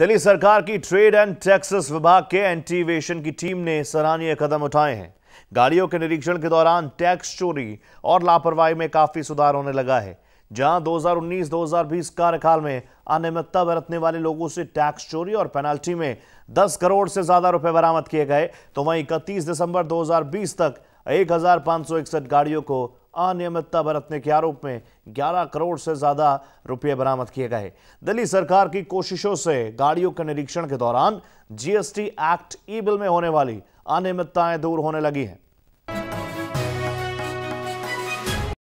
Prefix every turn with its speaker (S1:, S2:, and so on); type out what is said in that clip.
S1: दिल्ली सरकार की trade and taxes विभाग के एंटीवेशन की टीम ने सराहनीय कदम उठाए हैं गाड़ियों के निरीक्षण के दौरान टैक्स चोरी और लापरवाही में काफी सुधार होने लगा है जहां 2019-2020 कार्यकाल में अनियमितता बरतने वाले लोगों से टैक्स चोरी और पेनल्टी में 10 करोड़ से ज्यादा रुपए बरामद किए गए तो वहीं इकतीस दिसंबर 2020 तक एक हज़ार सौ इकसठ गाड़ियों को अनियमितता बरतने के आरोप में 11 करोड़ से ज़्यादा रुपये बरामद किए गए दिल्ली सरकार की कोशिशों से गाड़ियों के निरीक्षण के दौरान जीएसटी एक्ट ई बिल में होने वाली अनियमितताएं दूर होने लगी हैं